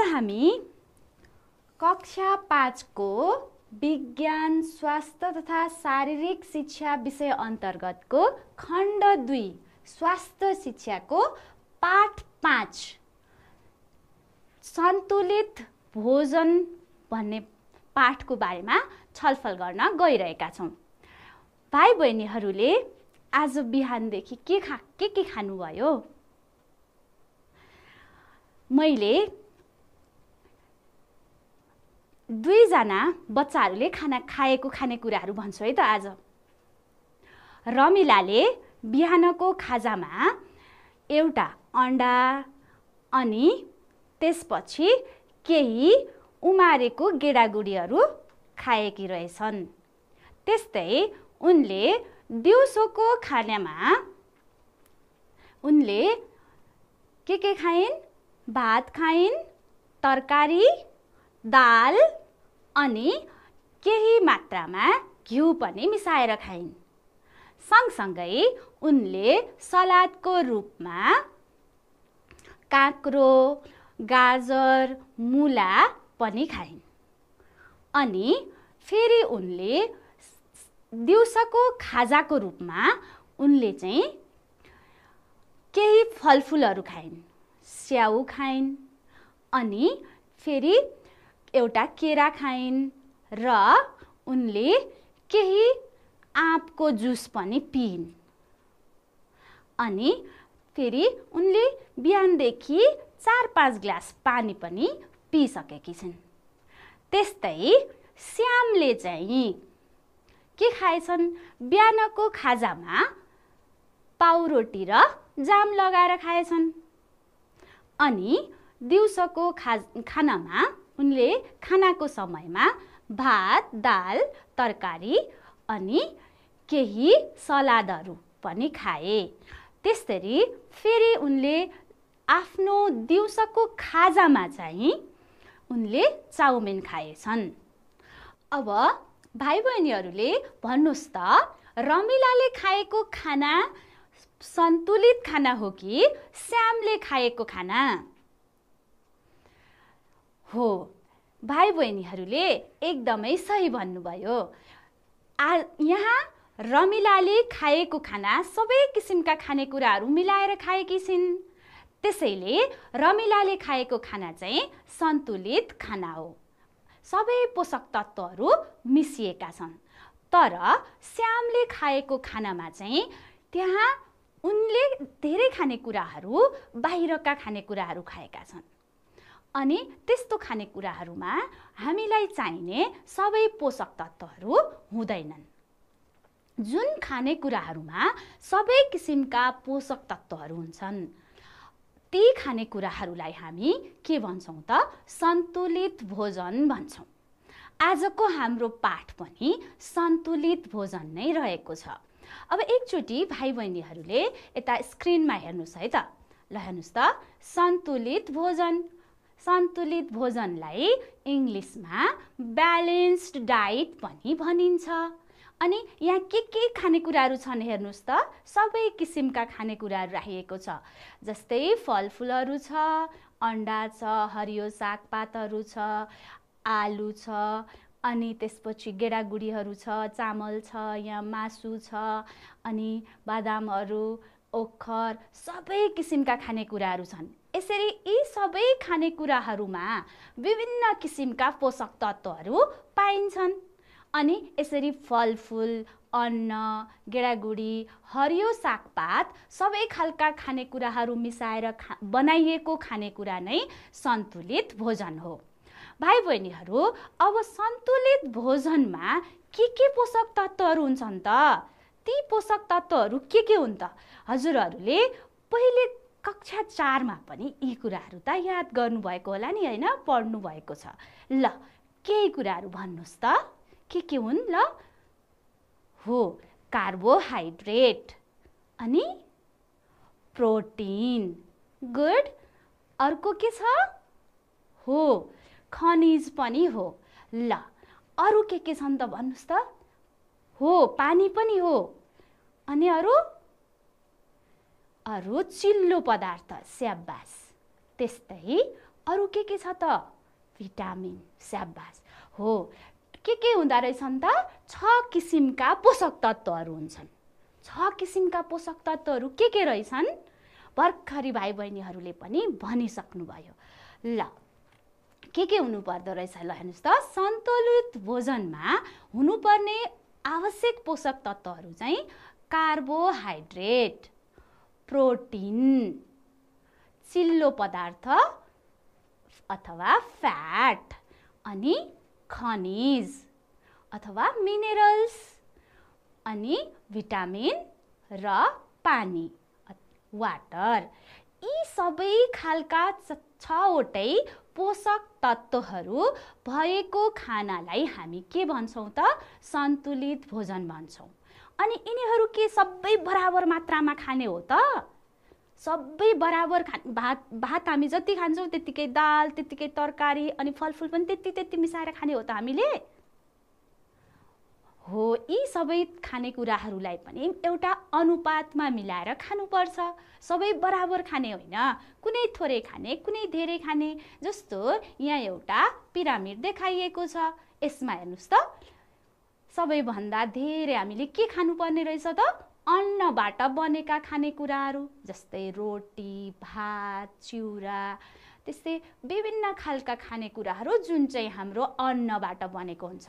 आज हामी कक्षा पाँचको विज्ञान स्वास्थ्य तथा शारीरिक शिक्षा विषय अन्तर्गतको खण्ड दुई स्वास्थ्य शिक्षाको पाठ पाँच सन्तुलित भोजन भन्ने पाठको बारेमा छलफल गर्न गइरहेका छौँ भाइ बहिनीहरूले आज बिहानदेखि के खा के के खानुभयो मैले दुईजना बच्चाहरूले खाना खाएको खानेकुराहरू भन्छु है त आज रमिलाले बिहानको खाजामा एउटा अन्डा अनि त्यसपछि केही उमारेको गेडागुडीहरू खाएकी रहेछन् त्यस्तै उनले दिउँसोको खानामा उनले के के खाइन् भात खाइन् तरकारी दाल अनि केही मात्रामा घिउ पनि मिसाएर खाइन् सँगसँगै उनले सलादको रूपमा काँक्रो गाजर मुला पनि खाइन् अनि फेरि उनले दिउँसोको खाजाको रूपमा उनले चाहिँ केही फलफुलहरू खाइन् स्याउ खाइन् अनि फेरि एउटा केरा खाइन् र उनले केही आँपको जुस पनि पिइन् अनि फेरि उनले बिहानदेखि चार पाँच ग्लास पानी पनि पिइसकेकी छिन् त्यस्तै श्यामले चाहिँ के खाएछन् बिहानको खाजामा पाउरोटी र जाम लगाएर खाएछन् अनि दिउँसोको खा खानामा उनले खानाको समयमा भात दाल तरकारी अनि केही सलादहरू पनि खाए त्यसरी फेरि उनले आफ्नो दिउँसोको खाजामा चाहिँ उनले चाउमिन खाएछन् अब भाइ बहिनीहरूले भन्नुहोस् त रमिलाले खाएको खाना सन्तुलित खाना हो कि श्यामले खाएको खाना हो भाइ बहिनीहरूले एकदमै सही भन्नुभयो आ यहाँ रमिलाले खाएको खाना सबै किसिमका खानेकुराहरू मिलाएर खाएकी छिन् त्यसैले रमिलाले खाएको खाना चाहिँ सन्तुलित खाना हो सबै पोषक तत्त्वहरू मिसिएका छन् तर श्यामले खाएको खानामा चाहिँ त्यहाँ उनले धेरै खानेकुराहरू बाहिरका खानेकुराहरू खाएका छन् अनि त्यस्तो खानेकुराहरूमा हामीलाई चाहिने सबै पोषक तत्त्वहरू हुँदैनन् जुन खानेकुराहरूमा सबै किसिमका पोषक तत्त्वहरू हुन्छन् ती खानेकुराहरूलाई हामी के भन्छौँ त सन्तुलित भोजन भन्छौँ आजको हाम्रो पाठ पनि सन्तुलित भोजन नै रहेको छ अब एकचोटि भाइ बहिनीहरूले यता स्क्रिनमा हेर्नुहोस् है त ल हेर्नुहोस् त सन्तुलित भोजन सन्तुलित भोजनलाई इङ्ग्लिसमा ब्यालेन्स्ड डाइट पनि भनिन्छ अनि यहाँ के के खानेकुराहरू छन् हेर्नुहोस् त सबै किसिमका खानेकुराहरू राखिएको छ जस्तै फलफुलहरू छ अन्डा छ हरियो सागपातहरू छ आलु छ अनि त्यसपछि गेडागुडीहरू छ चामल छ यहाँ मासु छ अनि बादामहरू ओखर सबै किसिमका खानेकुराहरू छन् यसरी यी सबै खानेकुराहरूमा विभिन्न किसिमका पोषक तत्त्वहरू पाइन्छन् अनि यसरी फलफुल अन्न गेडागुडी हरियो सागपात सबै खालका खानेकुराहरू मिसाएर खा बनाइएको खानेकुरा नै सन्तुलित भोजन हो भाइ बहिनीहरू अब सन्तुलित भोजनमा के के पोषक तत्त्वहरू हुन्छन् त ती पोषक तत्त्वहरू के के हुन् त हजुरहरूले पहिले कक्षा चारमा पनि यी कुराहरू त याद गर्नुभएको होला नि होइन पढ्नुभएको छ ल केही कुराहरू भन्नुहोस् त के के हुन् ल हो कार्बोहाइड्रेट अनि प्रोटिन गुड अर्को के छ हो खनिज पनि हो ल अरू के के छन् त भन्नुहोस् त हो पानी पनि हो अनि अरू अरू चिल्लो पदार्थ स्याबास त्यस्तै अरू के के छ त भिटामिन स्याबास हो के के हुँदो रहेछन् त छ किसिमका पोषक तत्त्वहरू हुन्छन् छ किसिमका पोषक तत्त्वहरू के के रहेछन् भर्खरी भाइ बहिनीहरूले पनि भनिसक्नुभयो ल के के हुनुपर्दो रहेछ ल हेर्नुहोस् त सन्तुलित भोजनमा हुनुपर्ने आवश्यक पोषक तत्त्वहरू चाहिँ कार्बोहाइड्रेट प्रोटिन चिल्लो पदार्थ अथवा फ्याट अनि खनिज अथवा मिनेरल्स अनि भिटामिन र पानी वाटर यी सबै खालका छवटै पोषक तत्त्वहरू भएको खानालाई हामी के भन्छौँ त सन्तुलित भोजन भन्छौँ अनि यिनीहरू के सबै बराबर मात्रामा खाने हो त सबै बराबर खा भात भात हामी जति खान्छौँ त्यत्तिकै दाल त्यत्तिकै तरकारी अनि फलफुल पनि त्यति त्यति मिसाएर खाने हो त हामीले हो यी सबै खानेकुराहरूलाई पनि एउटा अनुपातमा मिलाएर खानुपर्छ सबै बराबर खाने होइन कुनै थोरै खाने कुनै धेरै खाने जस्तो यहाँ एउटा पिरामिड देखाइएको छ यसमा हेर्नुहोस् त सबैभन्दा धेरै हामीले के खानुपर्ने रहेछ त अन्नबाट बनेका खानेकुराहरू जस्तै रोटी भात चिउरा त्यस्तै विभिन्न खालका खानेकुराहरू जुन चाहिँ हाम्रो अन्नबाट बनेको हुन्छ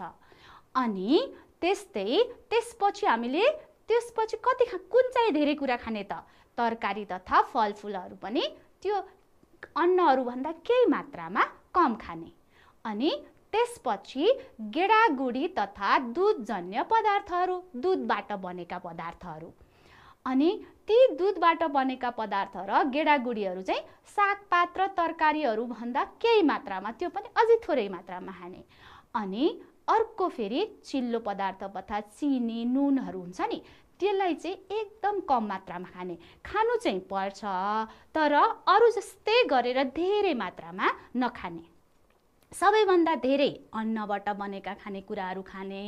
अनि त्यस्तै त्यसपछि हामीले त्यसपछि कति खा कुन चाहिँ धेरै कुरा खाने त तरकारी तथा फलफुलहरू पनि त्यो अन्नहरूभन्दा केही मात्रामा कम खाने अनि त्यसपछि गेडागुडी तथा दुधजन्य पदार्थहरू दुधबाट बनेका पदार्थहरू अनि ती दुधबाट बनेका पदार्थ र गेडागुडीहरू चाहिँ सागपात र तरकारीहरूभन्दा केही मात्रामा त्यो पनि अझै थोरै मात्रामा हाने अनि अर्को फेरि चिल्लो पदार्थ तथा चिनी नुनहरू हुन्छ नि त्यसलाई चाहिँ एकदम कम मात्रामा खाने खानु चाहिँ पर्छ तर अरू जस्तै गरेर धेरै मात्रामा नखाने सबैभन्दा धेरै अन्नबाट बनेका खानेकुराहरू खाने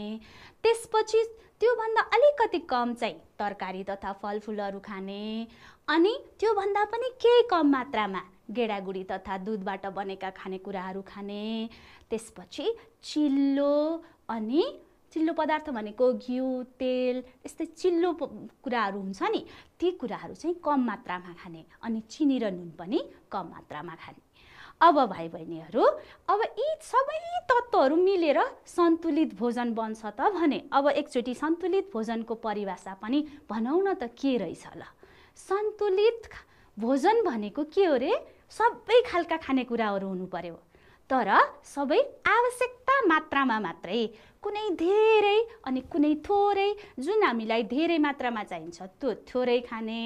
त्यसपछि त्योभन्दा अलिकति कम चाहिँ तरकारी तथा फलफुलहरू खाने अनि त्योभन्दा पनि केही कम मात्रामा गेडागुडी तथा दुधबाट बनेका खानेकुराहरू खाने त्यसपछि चिल्लो अनि चिल्लो पदार्थ भनेको घिउ तेल यस्तै चिल्लो कुराहरू हुन्छ नि ती कुराहरू चाहिँ कम मात्रामा खाने अनि चिनी र नुन पनि कम मात्रामा खाने अब भाइ बहिनीहरू अब यी सबै तत्त्वहरू मिलेर सन्तुलित भोजन बन्छ त भने अब एकचोटि सन्तुलित भोजनको परिभाषा पनि भनौँ न त के रहेछ ल सन्तुलित भोजन भनेको के हो रे सबै खालका खानेकुराहरू हुनु पर्यो तर सबै आवश्यकता मात्रामा मात्रै कुनै धेरै अनि कुनै थोरै जुन हामीलाई धेरै मात्रामा चाहिन्छ त्यो थोरै खाने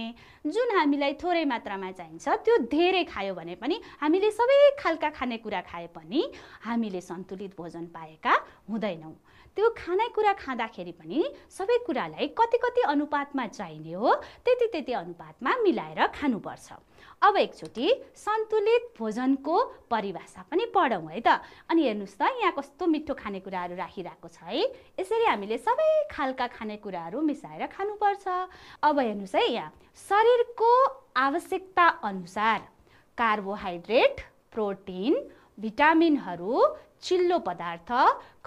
जुन हामीलाई थोरै मात्रामा चाहिन्छ त्यो धेरै खायो भने पनि हामीले सबै खालका खानेकुरा खाए पनि हामीले सन्तुलित भोजन पाएका हुँदैनौँ त्यो खानेकुरा खाँदाखेरि पनि सबै कुरालाई कति कति अनुपातमा चाहिने हो त्यति त्यति अनुपातमा मिलाएर खानुपर्छ अब एकचोटि सन्तुलित भोजनको परिभाषा पनि पढौँ है त अनि हेर्नुहोस् त यहाँ कस्तो मिठो खानेकुराहरू राखिरहेको छ है यसरी हामीले सबै खालका खानेकुराहरू मिसाएर खानुपर्छ अब हेर्नुहोस् है यहाँ शरीरको आवश्यकता अनुसार कार्बोहाइड्रेट प्रोटिन भिटामिनहरू चिल्लो पदार्थ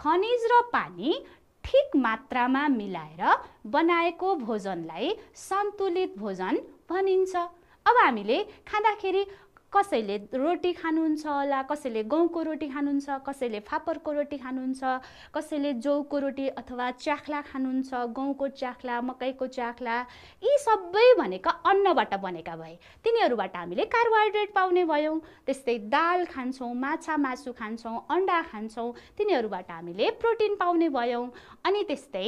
खनिज र पानी ठिक मात्रामा मिलाएर बनाएको भोजनलाई सन्तुलित भोजन भनिन्छ अब हामीले खाँदाखेरि कसैले रोटी खानुहुन्छ होला कसैले गहुँको रोटी खानुहुन्छ कसैले फापरको रोटी खानुहुन्छ कसैले जौको रोटी अथवा च्याख्ला खानुहुन्छ गहुँको च्याख्ला मकैको च्याख्ला यी सबै भनेका अन्नबाट बनेका भए तिनीहरूबाट हामीले कार्बोहाइड्रेट पाउने भयौँ त्यस्तै दाल खान्छौँ माछा मासु खान्छौँ अन्डा खान्छौँ तिनीहरूबाट हामीले प्रोटिन पाउने भयौँ अनि त्यस्तै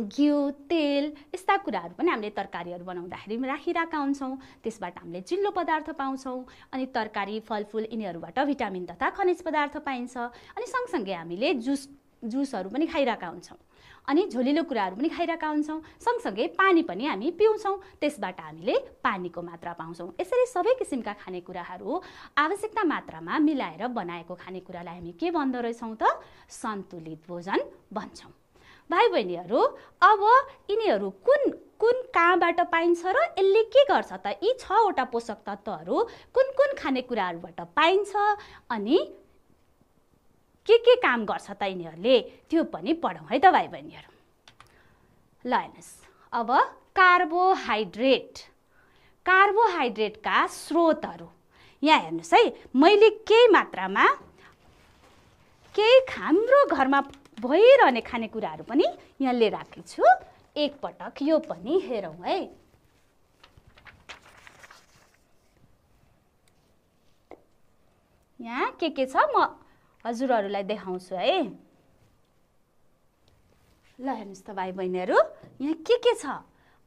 घिउ तेल यस्ता कुराहरू पनि हामीले तरकारीहरू बनाउँदाखेरि पनि राखिरहेका हुन्छौँ त्यसबाट हामीले चिल्लो पदार्थ पाउँछौँ अनि तरकारी फलफुल यिनीहरूबाट भिटामिन तथा खनिज पदार्थ पाइन्छ अनि सँगसँगै हामीले जुस जुसहरू पनि खाइरहेका हुन्छौँ अनि झोलिलो कुराहरू पनि खाइरहेका हुन्छौँ सँगसँगै पानी पनि हामी पिउँछौँ त्यसबाट हामीले पानीको मात्रा पाउँछौँ यसरी सबै किसिमका खानेकुराहरू आवश्यकता मात्रामा मिलाएर बनाएको खानेकुरालाई हामी के भन्दो रहेछौँ त सन्तुलित भोजन भन्छौँ भाइ बहिनीहरू अब यिनीहरू कुन कुन कहाँबाट पाइन्छ र यसले के गर्छ त यी छवटा पोषक तत्त्वहरू कुन कुन खानेकुराहरूबाट पाइन्छ अनि के के काम गर्छ त यिनीहरूले त्यो पनि पढौँ है त भाइ बहिनीहरू ल हेर्नुहोस् अब कार्बोहाइड्रेट कार्बोहाइड्रेटका स्रोतहरू यहाँ हेर्नुहोस् है मैले केही मात्रामा केही हाम्रो घरमा भइरहने खानेकुराहरू पनि यहाँ लिएर आएको छु एकपटक यो पनि हेरौँ है यहाँ के के छ म हजुरहरूलाई देखाउँछु है ल हेर्नुहोस् त भाइ बहिनीहरू यहाँ के के छ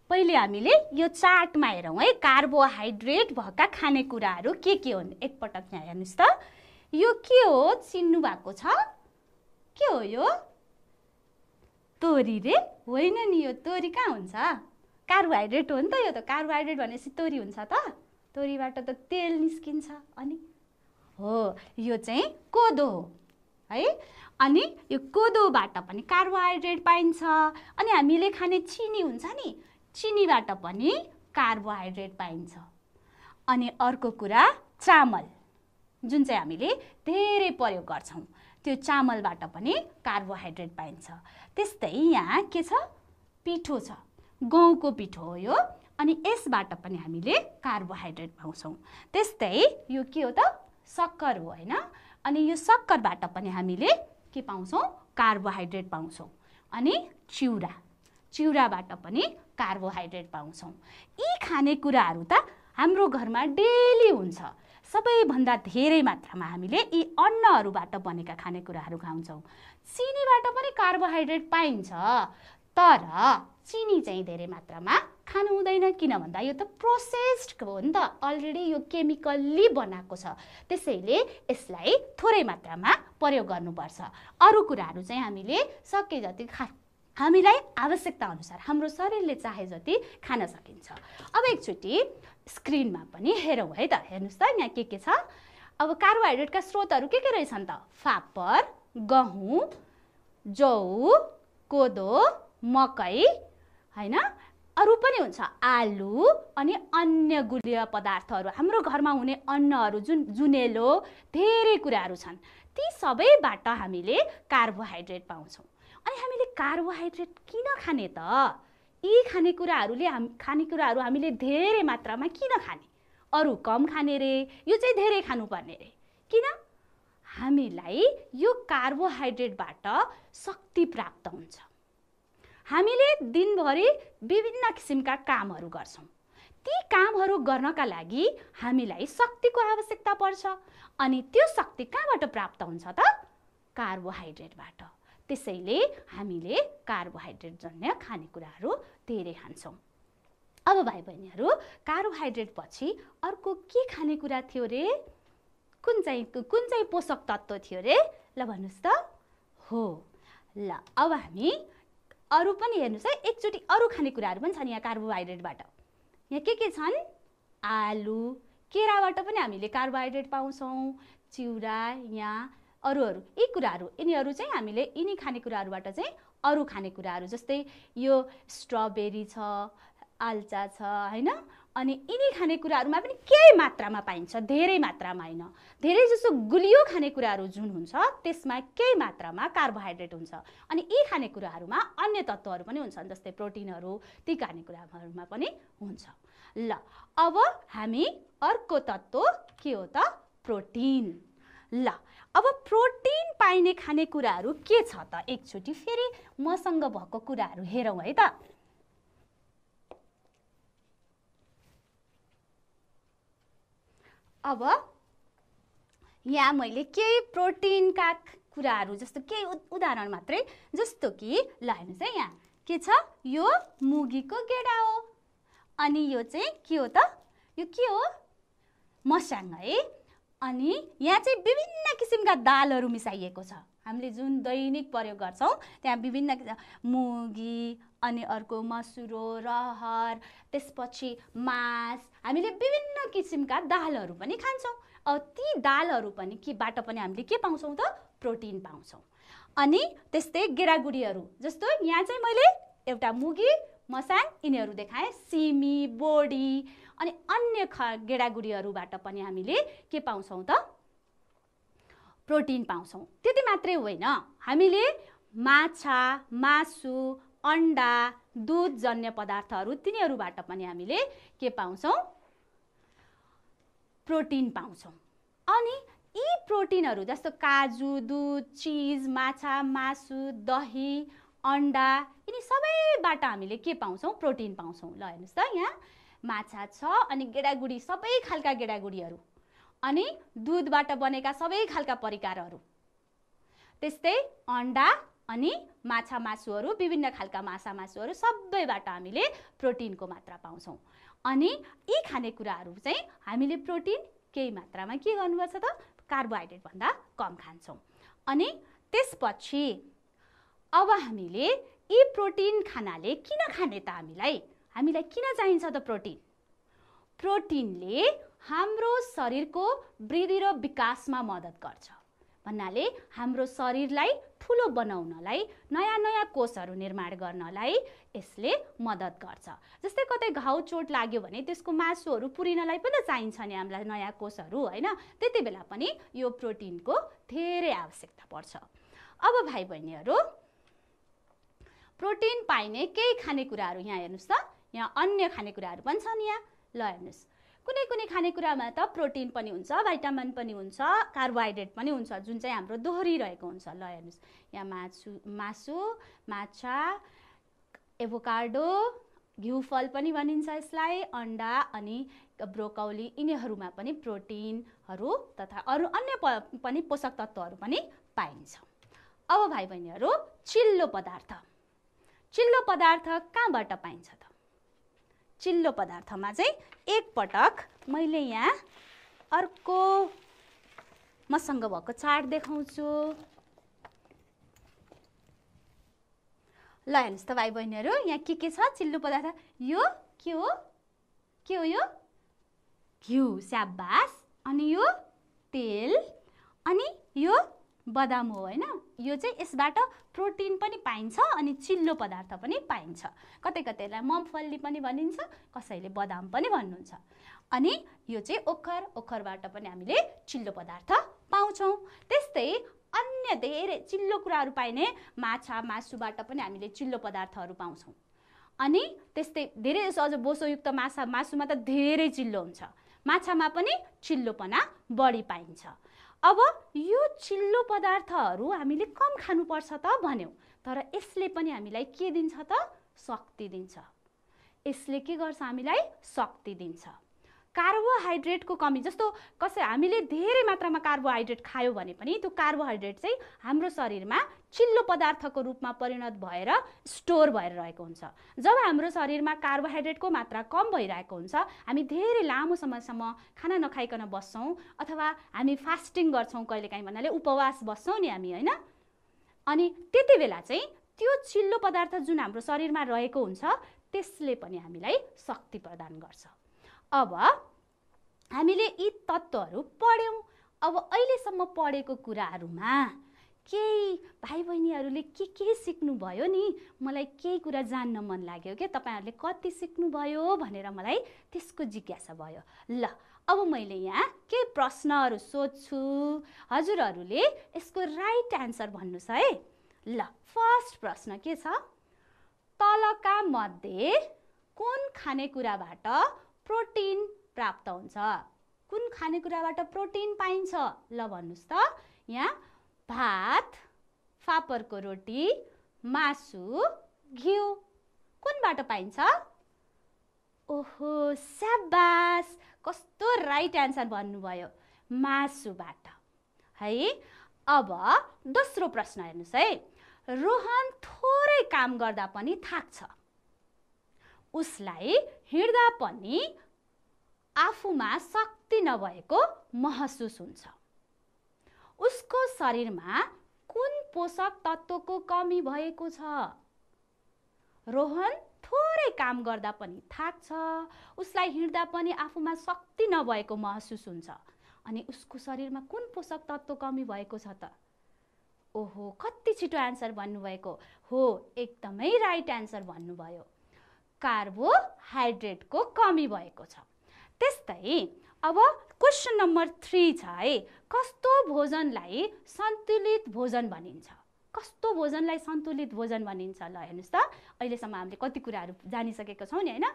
पहिले हामीले यो चार्टमा हेरौँ है कार्बोहाइड्रेट भएका खानेकुराहरू के के हुन् एकपटक यहाँ हेर्नुहोस् त यो के हो चिन्नु भएको छ के हो यो तोरी रे होइन नि यो तोरी कहाँ हुन्छ कार्बोहाइड्रेट हो नि त यो त कार्बोहाइड्रेट भनेपछि तोरी हुन्छ त तोरीबाट त तेल निस्किन्छ अनि हो यो चाहिँ कोदो हो है अनि यो कोदोबाट पनि कार्बोहाइड्रेट पाइन्छ अनि हामीले खाने चिनी हुन्छ नि चिनीबाट पनि कार्बोहाइड्रेट पाइन्छ अनि अर्को कुरा चामल जुन चाहिँ हामीले धेरै प्रयोग गर्छौँ त्यो चामलबाट पनि कार्बोहाइड्रेट पाइन्छ त्यस्तै यहाँ के छ पिठो छ गहुँको पिठो हो यो अनि यसबाट पनि हामीले कार्बोहाइड्रेट पाउँछौँ त्यस्तै यो के हो त सक्कर हो होइन अनि यो सक्करबाट पनि हामीले के पाउँछौँ कार्बोहाइड्रेट पाउँछौँ अनि चिउरा चिउराबाट पनि कार्बोहाइड्रेट पाउँछौँ यी खानेकुराहरू त हाम्रो घरमा डेली हुन्छ सबैभन्दा धेरै मात्रामा हामीले यी अन्नहरूबाट बनेका खानेकुराहरू खान्छौँ चिनीबाट पनि कार्बोहाइड्रेट पाइन्छ तर चिनी चाहिँ धेरै मात्रामा खानु हुँदैन किन भन्दा यो त प्रोसेस्ड हो नि त अलरेडी यो केमिकल्ली बनाएको छ त्यसैले यसलाई थोरै मात्रामा प्रयोग गर्नुपर्छ अरू कुराहरू चाहिँ हामीले सके जति खा हामीलाई आवश्यकता अनुसार हाम्रो शरीरले चाहे जति खान सकिन्छ अब एकचोटि स्क्रिनमा पनि हेरौँ है त हेर्नुहोस् त यहाँ के के छ अब कार्बोहाइड्रेटका स्रोतहरू के के रहेछन् त फापर गहुँ जौ कोदो मकै होइन अरू पनि हुन्छ आलु अनि अन्य गुलिय पदार्थहरू हाम्रो घरमा हुने अन्नहरू जुन जुनेलो धेरै कुराहरू छन् ती सबैबाट हामीले कार्बोहाइड्रेट पाउँछौँ अनि हामीले कार्बोहाइड्रेट किन खाने त यी खानेकुराहरूले हाम खानेकुराहरू हामीले धेरै मात्रामा किन खाने अरू कम खाने रे यो चाहिँ धेरै खानुपर्ने रे किन हामीलाई यो कार्बोहाइड्रेटबाट शक्ति प्राप्त हुन्छ हामीले दिनभरि विभिन्न किसिमका कामहरू गर्छौँ ती कामहरू गर्नका लागि हामीलाई शक्तिको आवश्यकता पर्छ अनि त्यो शक्ति कहाँबाट प्राप्त हुन्छ त कार्बोहाइड्रेटबाट त्यसैले हामीले कार्बोहाइड्रेटजन्य खानेकुराहरू धेरै खान्छौँ अब भाइ बहिनीहरू कार्बोहाइड्रेट पछि अर्को के खानेकुरा थियो रे कुन चाहिँ कुन चाहिँ पोषक तत्त्व थियो रे ल भन्नुहोस् त हो ल अब हामी अरू पनि हेर्नुहोस् है एकचोटि अरू खानेकुराहरू पनि छन् यहाँ कार्बोहाइड्रेटबाट यहाँ के के छन् आलु केराबाट पनि हामीले कार्बोहाइड्रेट पाउँछौँ चिउरा यहाँ अरू अरू यी कुराहरू यिनीहरू चाहिँ हामीले यिनी खानेकुराहरूबाट चाहिँ अरू खानेकुराहरू जस्तै यो स्ट्रबेरी छ आल्चा छ होइन अनि यिनी खानेकुराहरूमा पनि केही मात्रामा पाइन्छ धेरै मात्रामा होइन धेरै जसो गुलियो खानेकुराहरू जुन हुन्छ त्यसमा केही मात्रामा कार्बोहाइड्रेट हुन्छ अनि यी खानेकुराहरूमा अन्य तत्त्वहरू पनि हुन्छन् जस्तै प्रोटिनहरू ती खानेकुराहरूमा पनि हुन्छ ल अब हामी अर्को तत्त्व के हो त प्रोटिन ल अब प्रोटिन पाइने खानेकुराहरू के छ त एकचोटि फेरि मसँग भएको कुराहरू हेरौँ है त अब यहाँ मैले केही प्रोटिनका कुराहरू जस्तो केही उदाहरण मात्रै जस्तो कि ल हेर्नुहोस् है यहाँ के छ यो मुगीको गेडा हो अनि यो चाहिँ के हो त यो के हो मस्याङ है अनि यहाँ चाहिँ विभिन्न किसिमका दालहरू मिसाइएको छ हामीले जुन दैनिक प्रयोग गर्छौँ त्यहाँ विभिन्न मुगी अनि अर्को मसुरो रहर त्यसपछि मास हामीले विभिन्न किसिमका दालहरू पनि खान्छौँ अब ती दालहरू पनि के बाटो पनि हामीले के पाउँछौँ त प्रोटिन पाउँछौँ अनि त्यस्तै गेडागुडीहरू जस्तो यहाँ चाहिँ मैले एउटा मुगी मसान यिनीहरू देखाएँ सिमी बोडी अनि अन्य ख गेडागुडीहरूबाट पनि हामीले के पाउँछौँ त प्रोटिन पाउँछौँ त्यति मात्रै होइन हामीले माछा मासु अन्डा दुधजन्य पदार्थहरू तिनीहरूबाट पनि हामीले के पाउँछौँ प्रोटिन पाउँछौँ अनि यी प्रोटिनहरू जस्तो काजु दुध चिज माछा मासु दही अन्डा यिनी सबैबाट हामीले के पाउँछौँ प्रोटिन पाउँछौँ ल हेर्नुहोस् त यहाँ माछा छ अनि गेडागुडी सबै खालका गेडागुडीहरू अनि दुधबाट बनेका सबै खालका परिकारहरू त्यस्तै अन्डा अनि माछा मासुहरू विभिन्न खालका माछा मासुहरू सबैबाट हामीले प्रोटिनको मात्रा पाउँछौँ अनि यी खानेकुराहरू चाहिँ हामीले प्रोटिन केही मात्रामा के गर्नुपर्छ त कार्बोहाइड्रेटभन्दा कम खान्छौँ अनि त्यसपछि अब हामीले यी प्रोटिन खानाले किन खाने त हामीलाई हामीलाई किन चाहिन्छ त प्रोटिन प्रोटिनले हाम्रो शरीरको वृद्धि र विकासमा मद्दत गर्छ भन्नाले हाम्रो शरीरलाई ठुलो बनाउनलाई नयाँ नयाँ कोषहरू निर्माण गर्नलाई यसले मद्दत गर्छ जस्तै कतै घाउ चोट लाग्यो भने त्यसको मासुहरू पुरिनलाई पनि चाहिन्छ नि हामीलाई नयाँ कोषहरू होइन त्यति बेला पनि यो प्रोटिनको धेरै आवश्यकता पर्छ अब भाइ बहिनीहरू प्रोटिन पाइने केही खानेकुराहरू यहाँ हेर्नुहोस् त यहाँ अन्य खानेकुराहरू पनि छन् यहाँ ल हेर्नुहोस् कुनै कुनै खानेकुरामा त प्रोटिन पनि हुन्छ भाइटामिन पनि हुन्छ कार्बोहाइड्रेट पनि हुन्छ जुन चाहिँ हाम्रो दोहोरिरहेको हुन्छ ल हेर्नुहोस् यहाँ मासु मासु माछा एभोकार्डो घिउफल पनि भनिन्छ यसलाई अन्डा अनि ब्रोकौली यिनीहरूमा पनि प्रोटिनहरू तथा अरू अन्य पनि पोषक तत्त्वहरू पनि पाइन्छ अब भाइ बहिनीहरू चिल्लो पदार्थ चिल्लो पदार्थ कहाँबाट पाइन्छ त चिल्लो पदार्थमा चाहिँ एकपटक मैले यहाँ अर्को मसँग भएको चार्ट देखाउँछु ल हेर्नुहोस् त भाइ बहिनीहरू यहाँ के के छ चिल्लो पदार्थ यो के हो के हो यो घिउ स्याबास अनि यो तेल अनि यो बदाम हो होइन यो चाहिँ यसबाट प्रोटिन पनि पाइन्छ अनि चिल्लो पदार्थ पनि पाइन्छ कतै कतैलाई मम्फल्ली पनि भनिन्छ कसैले बदाम पनि भन्नुहुन्छ अनि यो चाहिँ ओखर ओखरबाट पनि हामीले चिल्लो पदार्थ पाउँछौँ त्यस्तै अन्य धेरै चिल्लो कुराहरू पाइने माछा मासुबाट पनि हामीले चिल्लो पदार्थहरू पाउँछौँ अनि त्यस्तै धेरै जसो अझ बोसोयुक्त माछा मासुमा त धेरै चिल्लो हुन्छ माछामा पनि चिल्लोपना बढी पाइन्छ अब यो चिल्लो पदार्थहरू हामीले कम खानुपर्छ त भन्यौँ तर यसले पनि हामीलाई के दिन्छ त शक्ति दिन्छ यसले के गर्छ हामीलाई शक्ति दिन्छ कार्बोहाइड्रेटको कमी जस्तो कसै हामीले धेरै मात्रामा कार्बोहाइड्रेट खायो भने पनि त्यो कार्बोहाइड्रेट चाहिँ हाम्रो शरीरमा चिल्लो पदार्थको रूपमा परिणत भएर स्टोर भएर रहेको हुन्छ जब हाम्रो शरीरमा कार्बोहाइड्रेटको मात्रा कम भइरहेको हुन्छ हामी धेरै लामो समयसम्म खाना नखाइकन बस्छौँ अथवा हामी फास्टिङ गर्छौँ कहिलेकाहीँ भन्नाले उपवास बस्छौँ नि हामी होइन अनि त्यति बेला चाहिँ त्यो चिल्लो पदार्थ जुन हाम्रो शरीरमा रहेको हुन्छ त्यसले पनि हामीलाई शक्ति प्रदान गर्छ अब हामीले यी तत्त्वहरू पढ्यौँ अब अहिलेसम्म पढेको कुराहरूमा केही भाइ बहिनीहरूले के के सिक्नुभयो नि मलाई केही कुरा जान्न मन लाग्यो क्या तपाईँहरूले कति सिक्नुभयो भनेर मलाई त्यसको जिज्ञासा भयो ल अब मैले यहाँ केही प्रश्नहरू सोध्छु हजुरहरूले यसको राइट एन्सर भन्नुहोस् है ल फर्स्ट प्रश्न के छ तलका मध्ये कुन खानेकुराबाट प्रोटिन प्राप्त हुन्छ कुन खानेकुराबाट प्रोटिन पाइन्छ ल भन्नुहोस् त यहाँ भात फापरको रोटी मासु घिउ कुनबाट पाइन्छ ओहो स्याबास कस्तो राइट एन्सर भन्नुभयो मासुबाट है अब दोस्रो प्रश्न हेर्नुहोस् है रोहन थोरै काम गर्दा पनि थाक्छ उसलाई हिँड्दा पनि आफूमा शक्ति नभएको महसुस हुन्छ उसको शरीरमा कुन पोषक तत्त्वको कमी भएको छ रोहन थोरै काम गर्दा पनि थाक्छ उसलाई हिँड्दा पनि आफूमा शक्ति नभएको महसुस हुन्छ अनि उसको शरीरमा कुन पोषक तत्त्व कमी भएको छ त ओहो कति छिटो एन्सर भन्नुभएको हो एकदमै राइट एन्सर भन्नुभयो कार्बोहाइड्रेटको कमी भएको छ त्यस्तै अब क्वेसन नम्बर थ्री छ है कस्तो भोजनलाई सन्तुलित भोजन भनिन्छ कस्तो भोजनलाई सन्तुलित भोजन भनिन्छ ल हेर्नुहोस् त अहिलेसम्म हामीले कति कुराहरू जानिसकेको छौँ नि होइन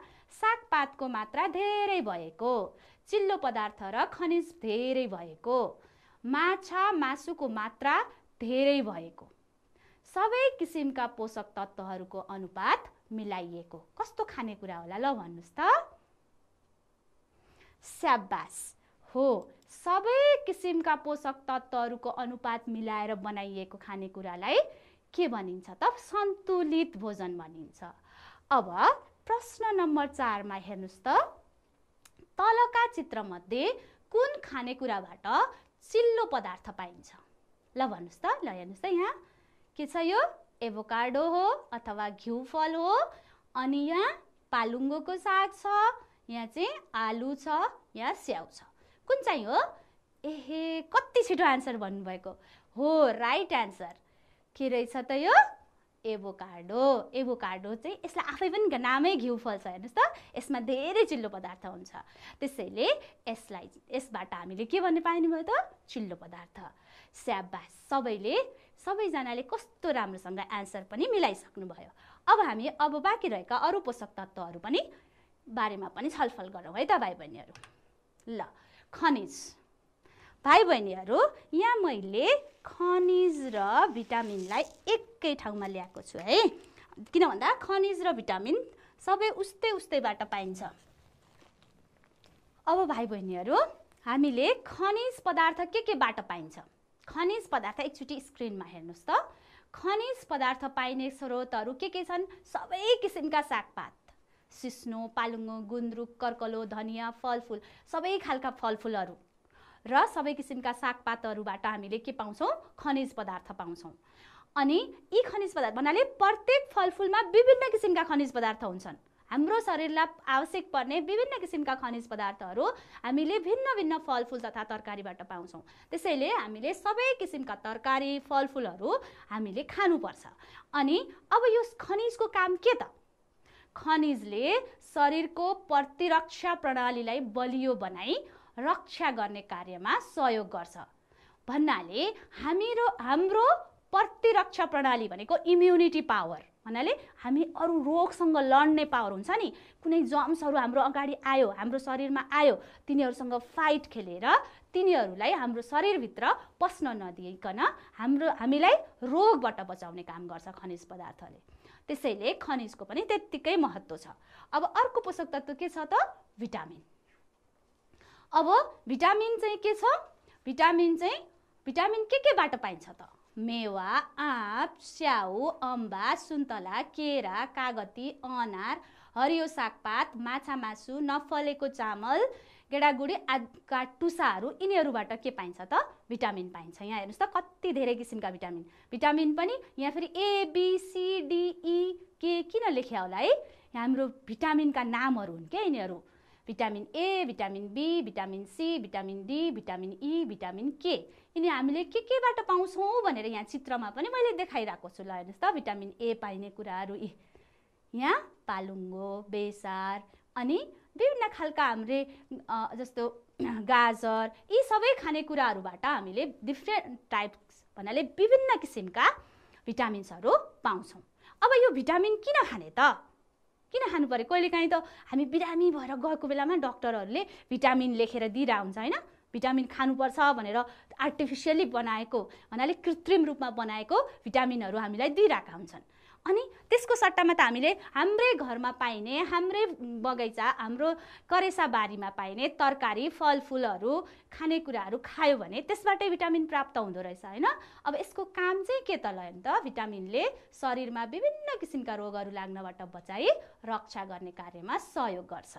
सागपातको मात्रा धेरै भएको चिल्लो पदार्थ र खनिज धेरै भएको माछा मासुको मात्रा धेरै भएको सबै किसिमका पोषक तत्त्वहरूको अनुपात मिलाइएको कस्तो खानेकुरा होला ल भन्नुहोस् त स्याबास हो सबै किसिमका पोषक तत्त्वहरूको अनुपात मिलाएर बनाइएको खानेकुरालाई के भनिन्छ त सन्तुलित भोजन भनिन्छ अब प्रश्न नम्बर चारमा हेर्नुहोस् त तलका चित्रमध्ये कुन खानेकुराबाट चिल्लो पदार्थ पाइन्छ ल भन्नुहोस् त ल हेर्नुहोस् त यहाँ के छ यो एभोकाडो हो अथवा घिउ फल हो अनि यहाँ पालुङ्गोको साग छ यहाँ चाहिँ आलु छ यहाँ स्याउ छ कुन चाहिँ हो एहे कति छिटो आन्सर भन्नुभएको हो राइट आन्सर के रहेछ त यो एभोकार्डो एभोकार्डो चाहिँ यसलाई आफै पनि नामै घिउ फल्छ हेर्नुहोस् त यसमा धेरै चिल्लो पदार्थ हुन्छ त्यसैले यसलाई यसबाट हामीले के भन्ने पाइने भयो त चिल्लो पदार्थ स्याबा सबैले सबैजनाले कस्तो राम्रोसँग एन्सर पनि मिलाइसक्नुभयो अब हामी अब बाँकी रहेका अरू पोषक तत्त्वहरू पनि बारेमा पनि छलफल गरौँ है त भाइ बहिनीहरू ल खनिज भाइ बहिनीहरू यहाँ मैले खनिज र भिटामिनलाई एकै ठाउँमा ल्याएको छु है किन भन्दा खनिज र भिटामिन सबै उस्तै उस्तैबाट पाइन्छ अब भाइ बहिनीहरू हामीले खनिज पदार्थ के केबाट पाइन्छ खनिज पदार्थ एकचोटि स्क्रिनमा हेर्नुहोस् त खनिज पदार्थ पाइने स्रोतहरू के के छन् सबै किसिमका सागपात सिस्नो पालुङ्गो गुन्द्रुक कर्कलो धनियाँ फलफुल सबै खालका फलफुलहरू र सबै किसिमका सागपातहरूबाट हामीले के पाउँछौँ खनिज पदार्थ पाउँछौँ अनि यी खनिज पदार्थ भन्नाले प्रत्येक फलफुलमा विभिन्न किसिमका खनिज पदार्थ हुन्छन् हाम्रो शरीरलाई आवश्यक पर्ने विभिन्न किसिमका खनिज पदार्थहरू हामीले भिन्न भिन्न फलफुल तथा तरकारीबाट पाउँछौँ त्यसैले हामीले सबै किसिमका तरकारी फलफुलहरू हामीले खानुपर्छ अनि अब यो खनिजको काम के त खनिजले शरीरको प्रतिरक्षा प्रणालीलाई बलियो बनाई रक्षा गर्ने कार्यमा सहयोग गर्छ भन्नाले हामीहरू हाम्रो प्रतिरक्षा प्रणाली भनेको इम्युनिटी पावर भन्नाले हामी अरू रोगसँग लड्ने पावर हुन्छ नि कुनै जम्सहरू हाम्रो अगाडि आयो हाम्रो शरीरमा आयो तिनीहरूसँग फाइट खेलेर तिनीहरूलाई हाम्रो शरीरभित्र पस्न नदिइकन हाम्रो हामीलाई रोगबाट बचाउने काम गर्छ खनिज पदार्थले त्यसैले खनिजको पनि त्यत्तिकै महत्त्व छ अब अर्को पोषक तत्त्व के छ त भिटामिन अब भिटामिन चाहिँ के छ भिटामिन चाहिँ भिटामिन के केबाट पाइन्छ त मेवा आँप स्याउ अम्बा सुन्तला केरा कागती अनार हरियो सागपात माछा मासु नफलेको चामल गेडागुडी टुसाहरू यिनीहरूबाट के पाइन्छ त भिटामिन पाइन्छ यहाँ हेर्नुहोस् त कति धेरै किसिमका भिटामिन भिटामिन पनि यहाँ फेरि एबिसिडिई के e, किन लेखे होला है हाम्रो भिटामिनका नामहरू हुन् क्या यिनीहरू vitamin A vitamin B vitamin C vitamin D vitamin E e, vitamin K यिनी हामीले के केबाट पाउँछौँ भनेर यहाँ चित्रमा पनि मैले देखाइरहेको छु ल हेर्नुहोस् त भिटामिन ए पाइने कुराहरू यहाँ पालुङ्गो बेसार अनि विभिन्न खालका हाम्रो जस्तो गाजर यी सबै खानेकुराहरूबाट हामीले डिफ्रेन्ट टाइप्स भन्नाले विभिन्न किसिमका भिटामिन्सहरू पाउँछौँ अब यो भिटामिन किन खाने त किन खानु पऱ्यो कहिलेकाहीँ त हामी बिरामी भएर गएको बेलामा डक्टरहरूले भिटामिन लेखेर दिइरह हुन्छ होइन भिटामिन खानुपर्छ भनेर आर्टिफिसियली बनाएको भन्नाले कृत्रिम रूपमा बनाएको भिटामिनहरू हामीलाई दिइरहेका हुन्छन् अनि त्यसको सट्टामा त हामीले हाम्रै घरमा पाइने हाम्रै बगैँचा हाम्रो करेसा बारीमा पाइने तरकारी फलफुलहरू खानेकुराहरू खायो भने त्यसबाटै भिटामिन प्राप्त हुँदो रहेछ होइन अब यसको काम चाहिँ के त ल त भिटामिनले शरीरमा विभिन्न किसिमका रोगहरू लाग्नबाट बचाइ रक्षा गर्ने कार्यमा सहयोग गर्छ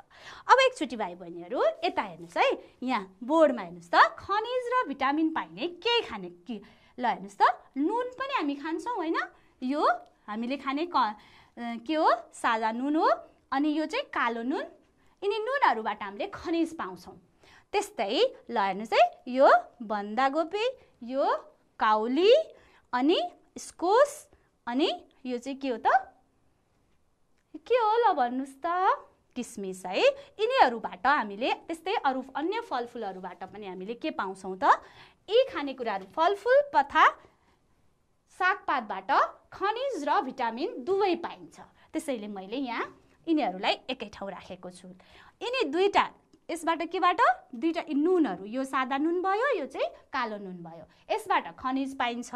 अब एकचोटि भाइ बहिनीहरू यता हेर्नुहोस् है यहाँ बोर्डमा हेर्नुहोस् त खनिज र भिटामिन पाइने केही खाने के ल हेर्नुहोस् त नुन पनि हामी खान्छौँ होइन यो हामीले खाने क के हो सादा नुन हो अनि यो चाहिँ कालो नुन यिनी नुनहरूबाट हामीले खनिज पाउँछौँ त्यस्तै ल हेर्नुहोस् है यो बन्दागोपी यो काउली अनि इस्कुस अनि यो चाहिँ के हो त के हो ल भन्नुहोस् त किसमिस है यिनीहरूबाट हामीले त्यस्तै अरू अन्य फलफुलहरूबाट पनि हामीले के पाउँछौँ त यी खानेकुराहरू फलफुल तथा सागपातबाट खनिज र भिटामिन दुवै पाइन्छ त्यसैले मैले यहाँ यिनीहरूलाई एकै ठाउँ राखेको छु यिनी दुईवटा यसबाट केबाट दुईवटा नुनहरू यो सादा नुन भयो यो चाहिँ कालो नुन भयो यसबाट खनिज पाइन्छ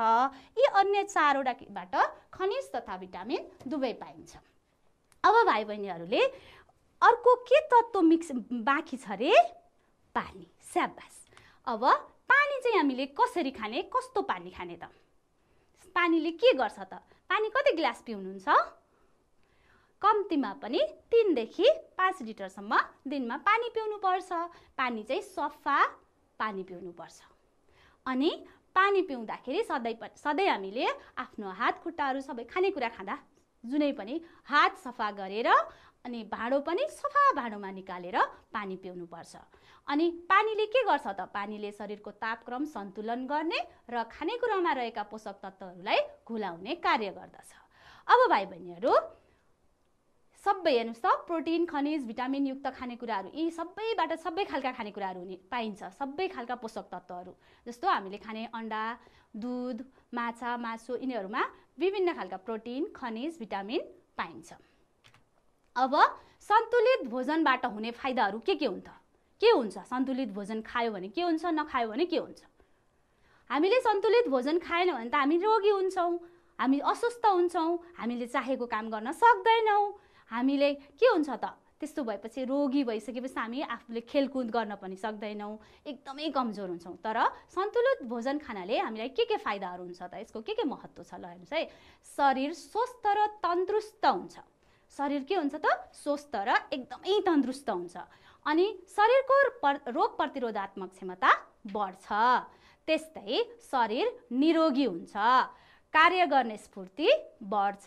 यी अन्य चारवटाबाट खनिज तथा भिटामिन दुवै पाइन्छ अब भाइ बहिनीहरूले अर्को के तत्त्व मिक्स बाँकी छ अरे पानी स्याबास अब पानी चाहिँ हामीले कसरी खाने कस्तो पानी खाने त पानीले के गर्छ त पानी कति ग्लास पिउनुहुन्छ कम्तीमा पनि तिनदेखि पाँच लिटरसम्म दिनमा पानी पिउनुपर्छ पानी चाहिँ सफा पानी पिउनुपर्छ अनि पानी पिउँदाखेरि सधैँ सधैँ हामीले आफ्नो हात खुट्टाहरू सबै खानेकुरा खाँदा जुनै पनि हात सफा गरेर अनि भाँडो पनि सफा भाँडोमा निकालेर पानी पिउनुपर्छ अनि पानीले के गर्छ त पानीले शरीरको तापक्रम सन्तुलन गर्ने र खानेकुरामा रहेका पोषक तत्त्वहरूलाई घुलाउने कार्य गर्दछ अब भाइ बहिनीहरू सबै हेर्नुहोस् त प्रोटिन खनिज भिटामिन युक्त खानेकुराहरू यी सबैबाट सबै खालका खानेकुराहरू हुने पाइन्छ सबै खालका पोषक तत्त्वहरू जस्तो हामीले खाने अन्डा दुध माछा मासु यिनीहरूमा विभिन्न खालका प्रोटिन खनिज भिटामिन पाइन्छ अब सन्तुलित भोजनबाट हुने फाइदाहरू के के हुन् त के हुन्छ सन्तुलित भोजन खायो भने के हुन्छ नखायो भने के हुन्छ हामीले सन्तुलित भोजन खाएन भने त हामी रोगी हुन्छौँ हामी अस्वस्थ हुन्छौँ हामीले चाहेको काम गर्न सक्दैनौँ हामीले के हुन्छ त त्यस्तो भएपछि रोगी भइसकेपछि हामी आफूले खेलकुद गर्न पनि सक्दैनौँ एकदमै कमजोर हुन्छौँ तर सन्तुलित भोजन खानाले हामीलाई के के फाइदाहरू हुन्छ त यसको के के महत्त्व छ ल हेर्नुहोस् है शरीर स्वस्थ र तन्दुरुस्त हुन्छ शरीर के हुन्छ त स्वस्थ र एकदमै तन्दुरुस्त हुन्छ अनि शरीरको रोग प्रतिरोधात्मक क्षमता बढ्छ त्यस्तै शरीर निरोगी हुन्छ कार्य गर्ने स्फूर्ति बढ्छ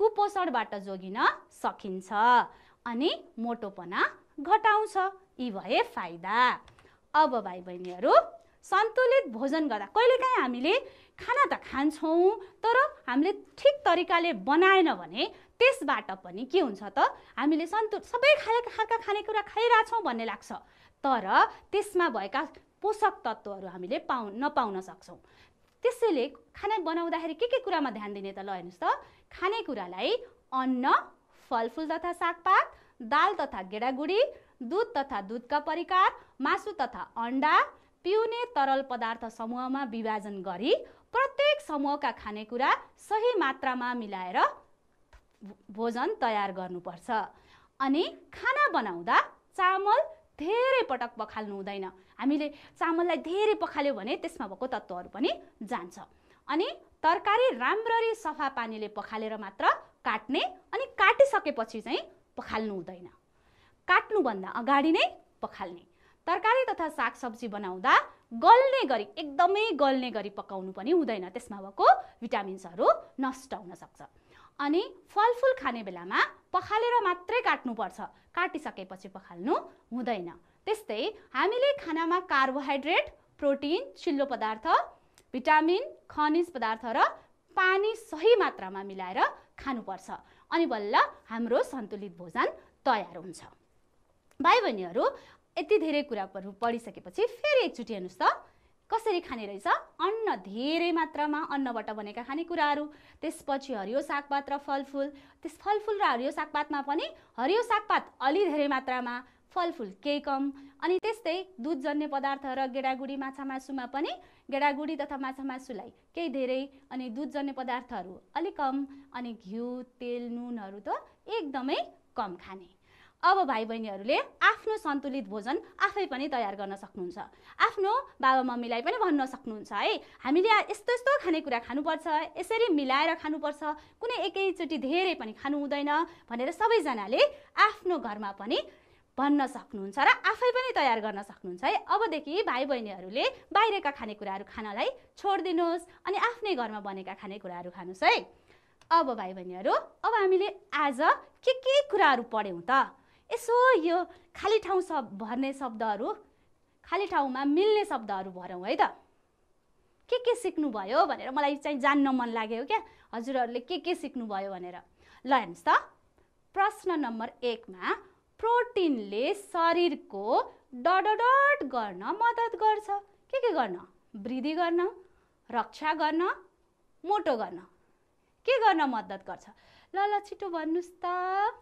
कुपोषणबाट जोगिन सकिन्छ अनि मोटोपना घटाउँछ यी भए फाइदा अब भाइ बहिनीहरू सन्तुलित भोजन गर्दा कहिलेकाहीँ हामीले खाना त खान्छौँ तर हामीले ठिक तरिकाले बनाएन भने त्यसबाट पनि के हुन्छ त हामीले सन्तु सबै खाले खालका खानेकुरा खाइरहेछौँ भन्ने लाग्छ तर त्यसमा भएका पोषक तत्त्वहरू हामीले पाउ नपाउन सक्छौँ त्यसैले खाना बनाउँदाखेरि के के कुरामा ध्यान दिने त ल हेर्नुहोस् त खानेकुरालाई अन्न फलफुल तथा सागपात दाल तथा गेडागुडी दुध तथा दुधका परिकार मासु तथा अन्डा पिउने तरल पदार्थ समूहमा विभाजन गरी प्रत्येक समूहका खानेकुरा सही मात्रामा मिलाएर भोजन तयार गर्नुपर्छ अनि खाना बनाउँदा चामल धेरै पटक पखाल्नु हुँदैन हामीले चामललाई धेरै पखाल्यो भने त्यसमा भएको तत्त्वहरू पनि जान्छ अनि तरकारी राम्ररी सफा पानीले पखालेर मात्र काट्ने अनि काटिसकेपछि चाहिँ पखाल्नु हुँदैन काट्नुभन्दा अगाडि नै पखाल्ने तरकारी तथा सागसब्जी बनाउँदा गल्ने गरी एकदमै गल्ने गरी पकाउनु पनि हुँदैन त्यसमा भएको भिटामिन्सहरू नष्ट हुनसक्छ अनि फलफुल खाने बेलामा पखालेर मात्रै काट्नुपर्छ काटिसकेपछि पखाल्नु हुँदैन त्यस्तै हामीले खानामा कार्बोहाइड्रेट प्रोटिन चिल्लो पदार्थ भिटामिन खनिज पदार्थ र पानी सही मात्रामा मिलाएर खानुपर्छ अनि बल्ल हाम्रो सन्तुलित भोजन तयार हुन्छ भाइ बहिनीहरू यति धेरै कुराहरू पढिसकेपछि फेरि एकचोटि हेर्नुहोस् त कसरी खाने रहेछ अन्न धेरै मात्रामा अन्नबाट बनेका खानेकुराहरू त्यसपछि हरियो सागपात र फलफुल त्यस फलफुल र हरियो सागपातमा पनि हरियो सागपात अलि धेरै मात्रामा फलफुल केही कम अनि त्यस्तै दुधजन्य पदार्थ र गेडागुडी माछा मासुमा पनि गेडागुडी तथा माछा मासुलाई केही धेरै अनि दुधजन्य पदार्थहरू अलिक कम अनि घिउ तेल नुनहरू त एकदमै कम खाने अब भाइ बहिनीहरूले आफ्नो सन्तुलित भोजन आफै पनि तयार गर्न सक्नुहुन्छ आफ्नो बाबा मम्मीलाई पनि भन्न सक्नुहुन्छ है हामीले यस्तो यस्तो खानेकुरा खानुपर्छ यसरी मिलाएर खानुपर्छ कुनै एकैचोटि धेरै पनि खानु हुँदैन भनेर सबैजनाले आफ्नो घरमा पनि भन्न सक्नुहुन्छ र आफै पनि तयार गर्न सक्नुहुन्छ है अबदेखि भाइ बहिनीहरूले बाहिरका खानेकुराहरू खानलाई छोडिदिनुहोस् अनि आफ्नै घरमा बनेका खानेकुराहरू खानुहोस् है अब भाइ बहिनीहरू अब हामीले आज के के कुराहरू पढ्यौँ त यसो यो खाली ठाउँ सब भर्ने शब्दहरू खाली ठाउँमा मिल्ने शब्दहरू भरौँ है त के के सिक्नुभयो भनेर मलाई चाहिँ जान्न मन लाग्यो क्या हजुरहरूले के के सिक्नुभयो भनेर ल हेर्नुहोस् त प्रश्न नम्बर एकमा प्रोटिनले शरीरको डडडट गर्न मद्दत गर्छ के के गर्न वृद्धि गर्न रक्षा गर्न मोटो गर्न के गर्न मद्दत गर्छ ल ल छिटो भन्नुहोस् त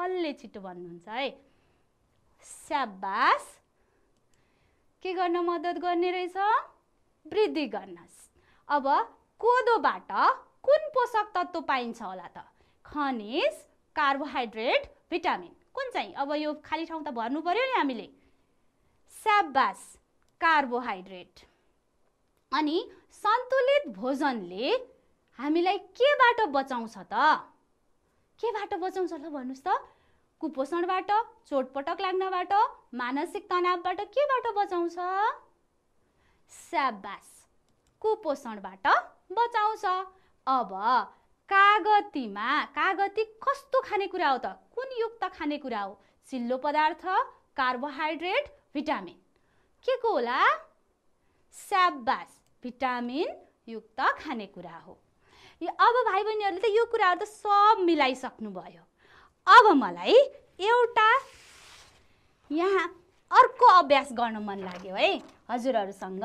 कसले छिटो भन्नुहुन्छ है स्याबास के गर्न मद्दत गर्ने रहेछ वृद्धि गर्न अब कोदोबाट कुन पोषक तत्त्व पाइन्छ होला त खनिज कार्बोहाइड्रेट भिटामिन कुन चाहिँ अब यो खाली ठाउँ त भर्नु पर्यो नि हामीले स्याबास कार्बोहाइड्रेट अनि सन्तुलित भोजनले हामीलाई केबाट बचाउँछ त के बाटो बचाउँछ ल भन्नुहोस् त कुपोषणबाट चोटपटक लाग्नबाट मानसिक तनावबाट के बाटो बचाउँछ स्याबास कुपोषणबाट बचाउँछ अब कागतीमा कागती कस्तो खानेकुरा हो त कुन युक्त खानेकुरा हो चिल्लो पदार्थ कार्बोहाइड्रेट भिटामिन के को होला स्याबास भिटामिन युक्त खानेकुरा हो अब भाइ बहिनीहरूले त यो कुराहरू त सब मिलाइसक्नुभयो अब मलाई एउटा यहाँ अर्को अभ्यास गर्न मन लाग्यो है हजुरहरूसँग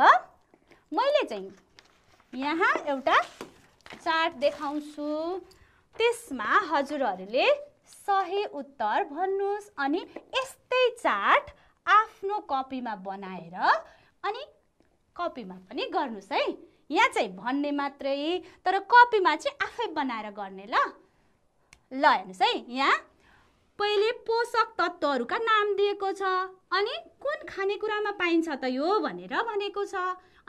मैले चाहिँ यहाँ एउटा चार्ट देखाउँछु त्यसमा हजुरहरूले सही उत्तर भन्नुहोस् अनि यस्तै चार्ट आफ्नो कपीमा बनाएर अनि कपीमा पनि गर्नुहोस् है यहाँ चाहिँ भन्ने मात्रै तर कपीमा चाहिँ आफै बनाएर गर्ने ल ल हेर्नुहोस् है यहाँ पहिले पोषक तत्त्वहरूका नाम दिएको छ अनि कुन खानेकुरामा पाइन्छ त यो भनेर भनेको छ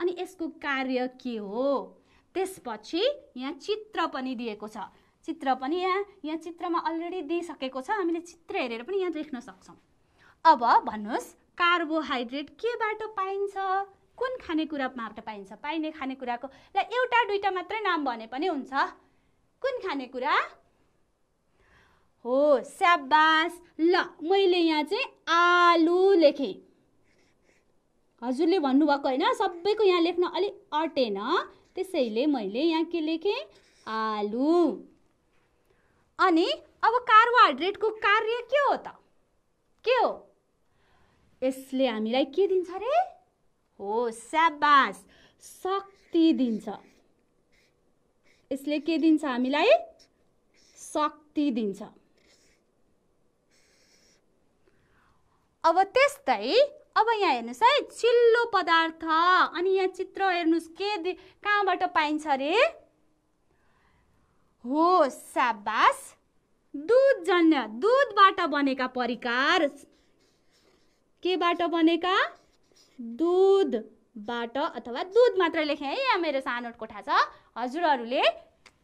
अनि यसको कार्य के हो त्यसपछि यहाँ चित्र पनि दिएको छ चित्र पनि यहाँ यहाँ चित्रमा अलरेडी दिइसकेको छ हामीले चित्र हेरेर पनि यहाँ लेख्न सक्छौँ अब भन्नुहोस् कार्बोहाइड्रेट केबाट पाइन्छ कुन खानेकुराबाट पाइन्छ पाइने खानेकुराको ल एउटा दुईटा मात्रै नाम भने पनि हुन्छ कुन खानेकुरा हो स्याबास ल मैले यहाँ चाहिँ आलु लेखेँ हजुरले भन्नुभएको होइन सबैको यहाँ लेख्न अलिक अटेन त्यसैले मैले यहाँ के लेखेँ आलु अनि अब कार्बोहाइड्रेटको कार्य के हो त के हो यसले हामीलाई के दिन्छ अरे हो स्याबास शक्ति दिन्छ यसले के दिन्छ हामीलाई शक्ति दिन्छ अब त्यस्तै अब यहाँ हेर्नुहोस् है चिल्लो पदार्थ अनि यहाँ चित्र हेर्नुहोस् के कहाँबाट पाइन्छ अरे हो स्याबास दुधजन्य दुधबाट बनेका परिकार केबाट बनेका दुधबाट अथवा दुध मात्र लेखेँ है यहाँ मेरो सानो कोठा छ हजुरहरूले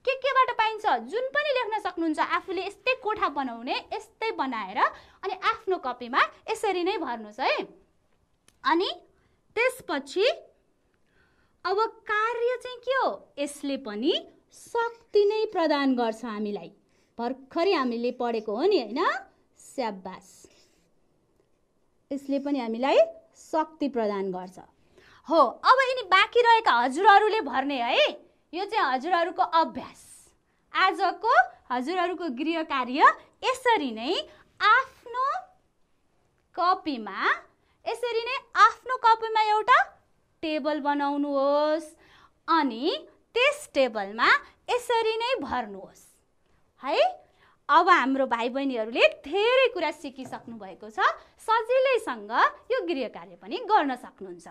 के केबाट पाइन्छ जुन पनि लेख्न सक्नुहुन्छ आफूले यस्तै कोठा बनाउने यस्तै बनाएर अनि आफ्नो कपीमा यसरी नै भर्नुहोस् है अनि त्यसपछि अब कार्य चाहिँ के हो यसले पनि शक्ति नै प्रदान गर्छ हामीलाई भर्खरै हामीले पढेको हो नि होइन स्याबास यसले पनि हामीलाई शक्ति प्रदान गर्छ हो अब यिनी बाँकी रहेका हजुरहरूले भर्ने है यो चाहिँ हजुरहरूको अभ्यास आजको हजुरहरूको गृह कार्य यसरी नै आफ्नो कपीमा यसरी नै आफ्नो कपीमा एउटा टेबल बनाउनुहोस् अनि त्यस टेबलमा यसरी नै भर्नुहोस् है अब हाम्रो भाइ बहिनीहरूले धेरै कुरा सिकिसक्नु भएको छ सजिलैसँग यो गृह कार्य पनि गर्न सक्नुहुन्छ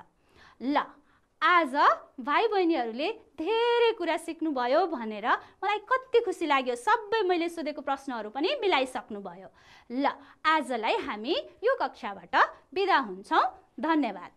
ल आज भाइ बहिनीहरूले धेरै कुरा सिक्नुभयो भनेर मलाई कति खुसी लाग्यो सबै मैले सोधेको प्रश्नहरू पनि मिलाइसक्नुभयो ल आजलाई हामी यो कक्षाबाट बिदा हुन्छौँ धन्यवाद